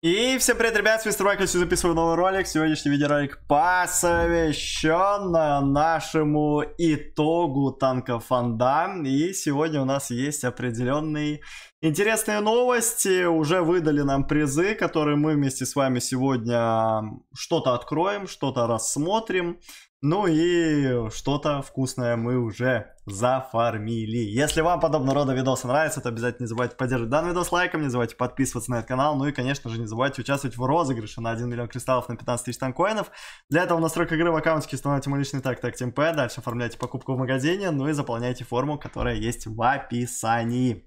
И всем привет, ребят, с Мистер сегодня записываю новый ролик. Сегодняшний видеоролик посвящен нашему итогу танка Фонда, И сегодня у нас есть определенные интересные новости. Уже выдали нам призы, которые мы вместе с вами сегодня что-то откроем, что-то рассмотрим. Ну и что-то вкусное мы уже зафармили. Если вам подобного рода видосы нравятся, то обязательно не забывайте поддерживать данный видос лайком, не забывайте подписываться на этот канал, ну и, конечно же, не забывайте участвовать в розыгрыше на 1 миллион кристаллов на 15 тысяч танкоинов. Для этого в настройках игры в аккаунтике устанавливайте мой личный так так темп, дальше оформляйте покупку в магазине, ну и заполняйте форму, которая есть в описании.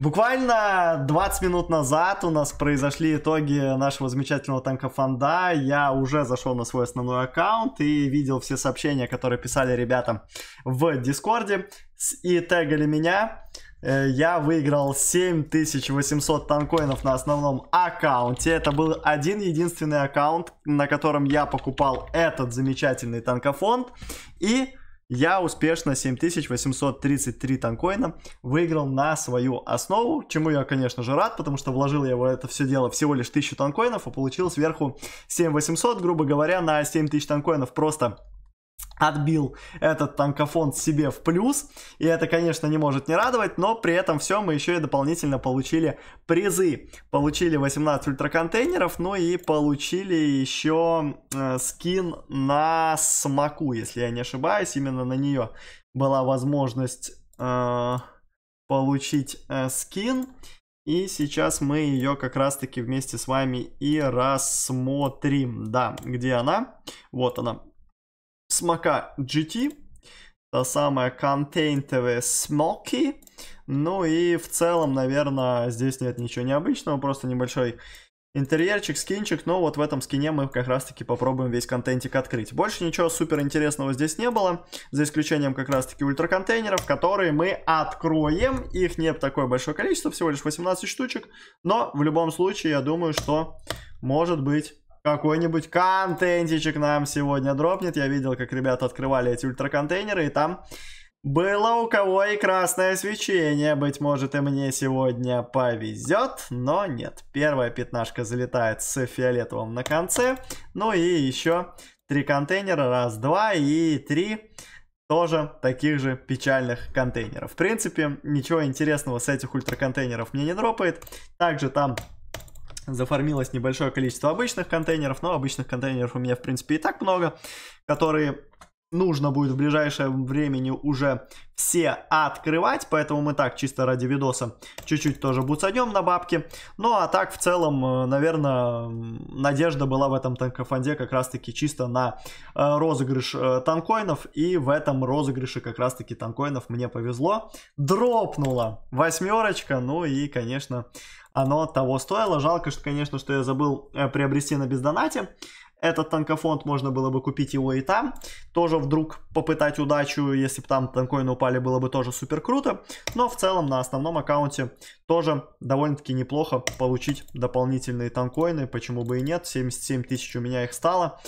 Буквально 20 минут назад у нас произошли итоги нашего замечательного танка фонда. Я уже зашел на свой основной аккаунт и видел все сообщения, которые писали ребята в Дискорде и тегали меня. Э, я выиграл 7800 танкоинов на основном аккаунте. Это был один единственный аккаунт, на котором я покупал этот замечательный танкофонд. И я успешно 7833 танкоина выиграл на свою основу, чему я, конечно же, рад, потому что вложил я в это все дело всего лишь 1000 танкоинов, а получил сверху 7800, грубо говоря, на 7000 танкоинов просто отбил этот танкофонд себе в плюс. И это, конечно, не может не радовать, но при этом все мы еще и дополнительно получили призы. Получили 18 ультраконтейнеров, ну и получили еще э, скин на смоку, если я не ошибаюсь. Именно на нее была возможность э, получить э, скин. И сейчас мы ее как раз-таки вместе с вами и рассмотрим. Да, где она? Вот она. Смока GT, та самая контейнтовая Смоки. Ну и в целом, наверное, здесь нет ничего необычного, просто небольшой интерьерчик, скинчик, но вот в этом скине мы как раз-таки попробуем весь контентик открыть. Больше ничего супер интересного здесь не было, за исключением как раз-таки ультраконтейнеров, которые мы откроем. Их не такое большое количество, всего лишь 18 штучек, но в любом случае я думаю, что может быть какой-нибудь контентичек нам сегодня дропнет. Я видел, как ребята открывали эти ультраконтейнеры, и там было у кого и красное свечение. Быть может, и мне сегодня повезет, но нет. Первая пятнашка залетает с фиолетовым на конце. Ну и еще три контейнера. Раз, два и три тоже таких же печальных контейнеров. В принципе, ничего интересного с этих ультраконтейнеров мне не дропает. Также там зафармилось небольшое количество обычных контейнеров, но обычных контейнеров у меня, в принципе, и так много, которые нужно будет в ближайшее времени уже все открывать, поэтому мы так чисто ради видоса чуть-чуть тоже буцанем на бабки. Ну а так в целом, э, наверное, надежда была в этом танкофанде как раз-таки чисто на э, розыгрыш э, танкоинов, и в этом розыгрыше как раз-таки танкоинов мне повезло. Дропнула восьмерочка, ну и, конечно, оно того стоило. Жалко, что, конечно, что я забыл приобрести на бездонате этот танкофонд можно было бы купить его и там. Тоже вдруг попытать удачу, если бы там танкоины упали, было бы тоже супер круто. Но в целом на основном аккаунте тоже довольно-таки неплохо получить дополнительные танкоины. Почему бы и нет, 77 тысяч у меня их стало.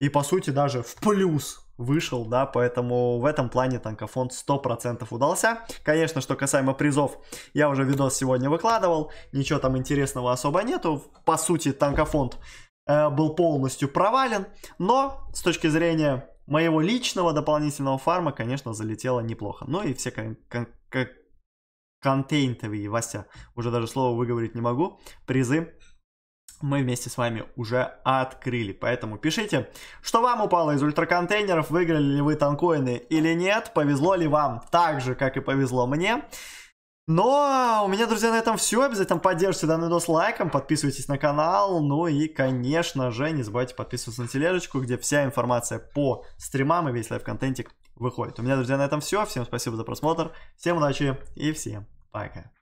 И по сути даже в плюс вышел, да, поэтому в этом плане танкофонд 100% удался. Конечно, что касаемо призов, я уже видос сегодня выкладывал, ничего там интересного особо нету. По сути, танкофонд Э, был полностью провален, но с точки зрения моего личного дополнительного фарма, конечно, залетело неплохо. Ну и все кон кон кон контентовые, Вася, уже даже слово выговорить не могу, призы мы вместе с вами уже открыли. Поэтому пишите, что вам упало из ультраконтейнеров, выиграли ли вы танкоины или нет, повезло ли вам так же, как и повезло мне. Но у меня, друзья, на этом все. Обязательно поддержите данный видос лайком, подписывайтесь на канал. Ну и, конечно же, не забывайте подписываться на тележечку, где вся информация по стримам и весь лайв-контентик выходит. У меня, друзья, на этом все. Всем спасибо за просмотр, всем удачи и всем пока.